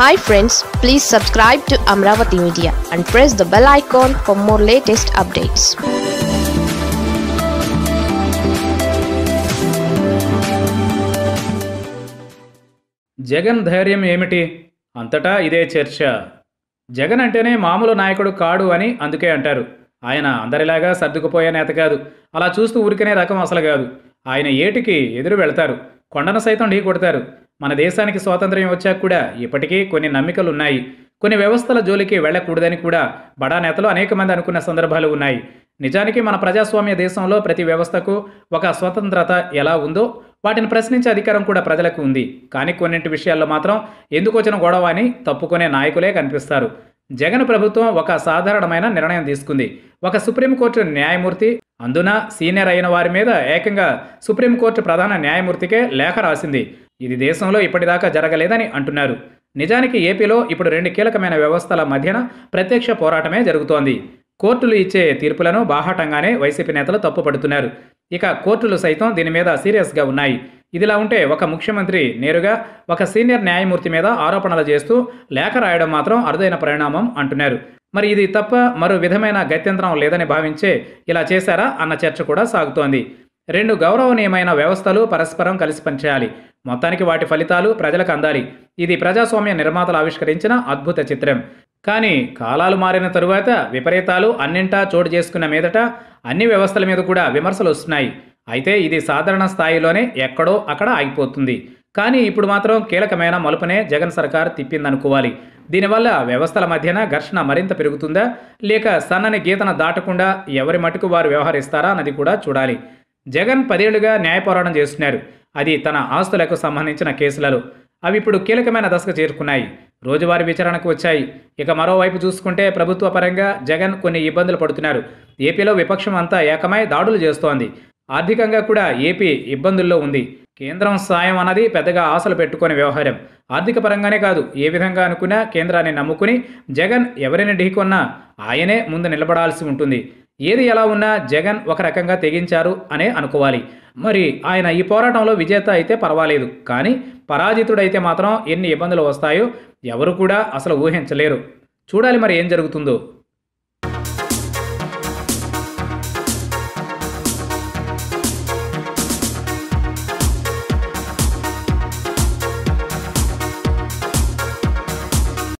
hi friends please subscribe to Amaravati media and press the bell icon for more latest updates Jagan ధైర్యం ఏమిటి అంతటా ఇదే చర్చ జగన్ అంటేనే మామూలు నాయకుడు కాడు అని అందుకే అంటారు ఆయన అందరిలాగా సర్దుకుపోయే నేత కాదు అలా చూస్తూ ఊరికనే రకం అసలు కాదు ఆయన ఏటికి ఎదురు వెళ్తారు కొండను సైతం ఢీ కొడతారు మన దేశానికి స్వాతంత్ర్యం వచ్చాక కూడా ఇప్పటికీ కొన్ని నమ్మికలు ఉన్నాయి కొన్ని వ్యవస్థల జోలికి వెళ్లకూడదని కూడా బడా నేతలు అనేక మంది అనుకున్న సందర్భాలు ఉన్నాయి నిజానికి మన ప్రజాస్వామ్య దేశంలో ప్రతి వ్యవస్థకు ఒక స్వతంత్రత ఎలా ఉందో వాటిని ప్రశ్నించే అధికారం కూడా ప్రజలకు ఉంది కానీ కొన్నింటి విషయాల్లో మాత్రం ఎందుకు వచ్చిన గొడవ అని తప్పుకునే నాయకులే కనిపిస్తారు జగన్ ప్రభుత్వం ఒక సాధారణమైన నిర్ణయం తీసుకుంది ఒక సుప్రీంకోర్టు న్యాయమూర్తి అందున సీనియర్ అయిన వారి మీద ఏకంగా సుప్రీంకోర్టు ప్రధాన న్యాయమూర్తికే లేఖ రాసింది ఇది దేశంలో ఇప్పటిదాకా జరగలేదని అంటున్నారు నిజానికి ఏపీలో ఇప్పుడు రెండు కీలకమైన వ్యవస్థల మధ్యన ప్రత్యక్ష పోరాటమే జరుగుతోంది కోర్టులు ఇచ్చే తీర్పులను బాహాటంగానే వైసీపీ నేతలు తప్పుపడుతున్నారు ఇక కోర్టులు సైతం దీని మీద సీరియస్గా ఉన్నాయి ఇదిలా ఉంటే ఒక ముఖ్యమంత్రి నేరుగా ఒక సీనియర్ న్యాయమూర్తి మీద ఆరోపణలు చేస్తూ లేఖ రాయడం మాత్రం అరుదైన పరిణామం అంటున్నారు మరి ఇది తప్ప మరో విధమైన గత్యంతరం లేదని భావించే ఇలా చేశారా అన్న చర్చ కూడా సాగుతోంది రెండు గౌరవనీయమైన వ్యవస్థలు పరస్పరం కలిసి పనిచేయాలి మొత్తానికి వాటి ఫలితాలు ప్రజలకు అందాలి ఇది ప్రజాస్వామ్య నిర్మాతలు ఆవిష్కరించిన అద్భుత చిత్రం కానీ కాలాలు మారిన తరువాత విపరీతాలు అన్నింటా చోటు చేసుకున్న మీదట అన్ని వ్యవస్థల మీద కూడా విమర్శలు వస్తున్నాయి అయితే ఇది సాధారణ స్థాయిలోనే ఎక్కడో అక్కడ ఆగిపోతుంది కానీ ఇప్పుడు మాత్రం కీలకమైన మలుపునే జగన్ సర్కార్ తిప్పిందనుకోవాలి దీనివల్ల వ్యవస్థల మధ్యన ఘర్షణ మరింత పెరుగుతుందా లేక సన్నని గీతను దాటకుండా ఎవరి మటుకు వారు వ్యవహరిస్తారా అన్నది కూడా చూడాలి జగన్ పదేళ్లుగా న్యాయపోరాటం చేస్తున్నారు అది తన ఆస్తులకు సంబంధించిన కేసులలో అవి ఇప్పుడు కీలకమైన దశకు చేరుకున్నాయి రోజువారి విచారణకు వచ్చాయి ఇక మరోవైపు చూసుకుంటే ప్రభుత్వ పరంగా జగన్ కొన్ని ఇబ్బందులు పడుతున్నారు ఏపీలో విపక్షం అంతా ఏకమై దాడులు చేస్తోంది ఆర్థికంగా కూడా ఏపీ ఇబ్బందుల్లో ఉంది కేంద్రం సాయం అన్నది పెద్దగా ఆశలు పెట్టుకునే వ్యవహారం ఆర్థిక పరంగానే కాదు ఏ విధంగా అనుకున్నా కేంద్రాన్ని నమ్ముకుని జగన్ ఎవరిని ఢీకొన్నా ఆయనే ముందు నిలబడాల్సి ఉంటుంది ఏది ఎలా ఉన్నా జగన్ ఒక రకంగా తెగించారు అనే అనుకోవాలి మరి ఆయన ఈ పోరాటంలో విజేత అయితే పర్వాలేదు కానీ పరాజితుడైతే మాత్రం ఎన్ని ఇబ్బందులు వస్తాయో ఎవరు కూడా అసలు ఊహించలేరు చూడాలి మరి ఏం జరుగుతుందో